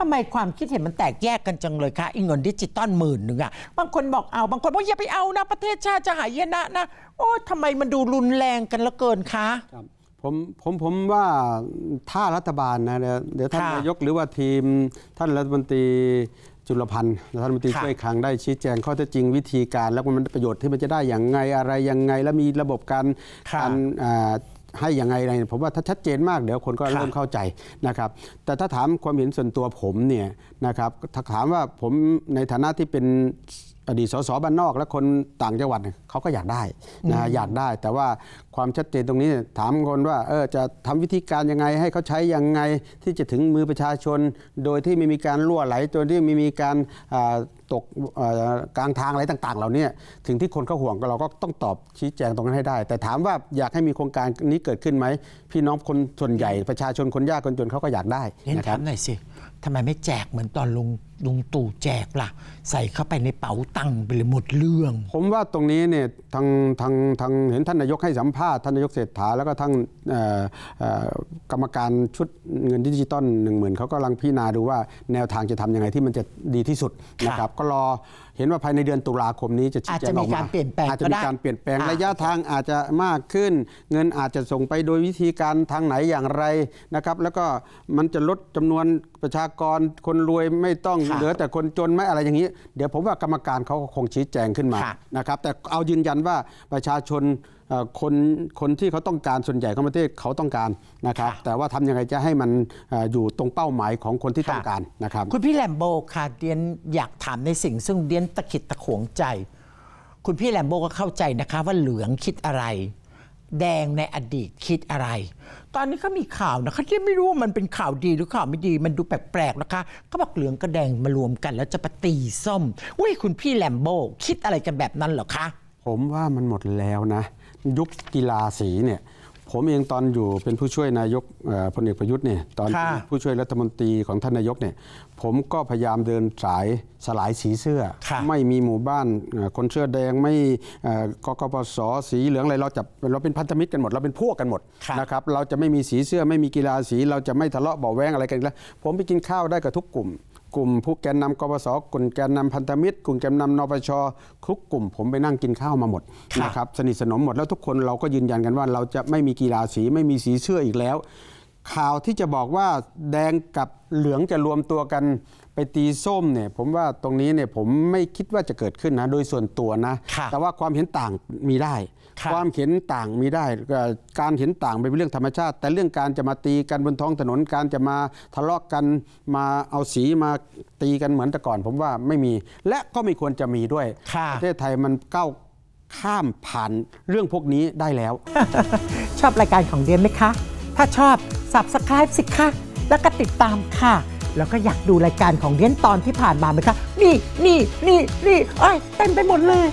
ทำไมความคิดเห็นมันแตกแยกกันจังเลยคะอีเงินดิจิตอลหมื่นหนึ่งอะบางคนบอกเอา บางคนบอกอย่าไปเอานะ ประเทศชาติจะหายนะนะ โอ้ทำไมมันดูรุนแรงกันละเกินคะผมผมผมว่าถ้ารัฐบาลนะ เดี๋ยวท่านนายกหรือว่าทีมท่านรัฐมนตรีจุลพันธ์รัฐมนตรีช่วยคลังได้ชี้แจง ข้อเท็จจริงวิธีการ แล้วมันประโยชน์ที่มันจะได้อย่างไงอะไรยังไง แล้วมีระบบการการให้ยังไงอะไรผมว่าถ้าชัดเจนมาก เดี๋ยวคนก็เริ่มเข้าใจนะครับ แต่ถ้าถามความเห็นส่วนตัวผม เนี่ยนะครับถ้าถามว่าผมในฐานะที่เป็นอดีตสสบ้านนอกและคนต่างจังหวัดเขาก็อยากได้นะอยากได้ แต่ว่าความชัดเจนตรงนี้ถามคนว่าเออจะทำวิธีการยังไงให้เขาใช้ยังไงที่จะถึงมือประชาชนโดยที่ไม่มีการล่วไหลจนที่ไม่มีการตกกลางทางอะไรต่าง ๆ เหล่านี้ถึงที่คนเขาห่วงเราก็ต้องตอบชี้แจงตรงนั้นให้ได้ แต่ถามว่าอยากให้มีโครงการนี้เกิดขึ้นไหมพี่น้องคนส่วนใหญ่ ประชาชนคนยากคนจนเขาก็อยากได้นะครับถามหน่อยสิทำไมไม่แจกเหมือนตอนลุงลุงตู่แจกละ่ะใส่เข้าไปในเป๋าตังค์ไปเลยหมดเรื่อง ผมว่าตรงนี้เนี่ยทางทางทางเห็นท่านนายกให้สัมภาษณ์ ท่านนายกเศรษฐาแล้วก็ทั้งกรรมการชุดเงินดิจิตอลหนึ่งหมื่นเขากำลังพิจารณาดูว่าแนวทางจะทํำยังไงที่มันจะดีที่สุดนะครับก็รอเห็นว่าภายในเดือนตุลาคมนี้ จะชี้แจงออกมา อาจจะมีการเปลี่ยนแปลงอาจจะมีการเปลี่ยนแปลงระยะทางอาจจะมากขึ้น เงินอาจจะส่งไปโดยวิธีการทางไหนอย่างไรนะครับแล้วก็มันจะลดจำนวนประชากรคนรวยไม่ต้องเหลือแต่คนจนไหมอะไรอย่างนี้ เดี๋ยวผมว่ากรรมการเขาคงชี้แจงขึ้นมานะครับแต่เอายืนยันว่าประชาชนคนคนที่เขาต้องการส่วนใหญ่ของประเทศเขาต้องการนะครับแต่ว่าทํำยังไงจะให้มันอยู่ตรงเป้าหมายของคนที่ต้องการนะครับคุณพี่แลมโบค่ะเดียนอยากถามในสิ่ง ซึ่งเดียนตะขิด ตะขวงใจ คุณพี่แลมโบก็เข้าใจนะคะว่าเหลืองคิดอะไรแดงในอดีตคิดอะไร ตอนนี้เขามีข่าวนะคะที่ไม่รู้ว่ามันเป็นข่าวดีหรือข่าวไม่ดีมันดูแปลกๆนะคะเขาบอกเหลืองกับแดงมารวมกันแล้วจะปตีส้มอุ้ยคุณพี่แลมโบ คิดอะไรกันแบบนั้นเหรอคะ ผมว่ามันหมดแล้วนะ ยุคกีฬาสีเนี่ยผมเองตอนอยู่เป็นผู้ช่วยนายกพลเอกประยุทธ์เนี่ยตอนผู้ช่วยรัฐมนตรีของท่านนายกเนี่ยผมก็พยายามเดินสายสลายสีเสื้อไม่มีหมู่บ้านคนเสื้อแดงไม่กกปสสีเหลืองอะไรเราจะเราเป็นพันธมิตรกันหมดเราเป็นพวกกันหมดนะครับเราจะไม่มีสีเสื้อไม่มีกีฬาสี เราจะไม่ทะเลาะเบาแวงอะไรกันแล้วผมไปกินข้าวได้กับทุกกลุ่มกลุ่มผู้แกนนากบศกลุ่มแกนนำพันธมิตร กลุ่มแกนนำนปชทุกกลุ่มผมไปนั่งกินข้าวมาหมดนะครับ สนิทสนมหมดแล้วทุกคนเราก็ยืนยันกันว่าเราจะไม่มีกีฬาสีไม่มีสีเสื้ออีกแล้วข่าวที่จะบอกว่าแดงกับเหลืองจะรวมตัวกันไปตีส้มเนี่ย ผมว่าตรงนี้เนี่ยผมไม่คิดว่าจะเกิดขึ้นนะ โดยส่วนตัวนะ แต่ว่าความเห็นต่างมีได้ ความเห็นต่างมีได้การเห็นต่างเป็นเรื่องธรรมชาติ แต่เรื่องการจะมาตีกันบนท้องถนนการจะมาทะเลาะกกัน มาเอาสีมาตีกันเหมือนแต่ก่อน ผมว่าไม่มี และก็ไม่ควรจะมีด้วยประเทศไทยมันก้าวข้ามผ่านเรื่องพวกนี้ได้แล้ว ชอบรายการของเดียนไหมคะ ถ้าชอบ s ับ s c r i b e สิคะแล้วก็ติดตามค่ะ แล้วก็อยากดูรายการของเดียนตอนที่ผ่านมาไหมคะ นี่นี่นี่นี่ไอ้เต็มไปหมดเลย